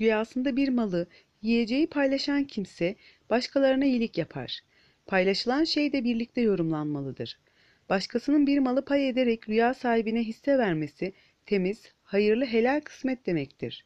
Rüyasında bir malı, yiyeceği paylaşan kimse başkalarına iyilik yapar. Paylaşılan şey de birlikte yorumlanmalıdır. Başkasının bir malı pay ederek rüya sahibine hisse vermesi temiz, hayırlı helal kısmet demektir.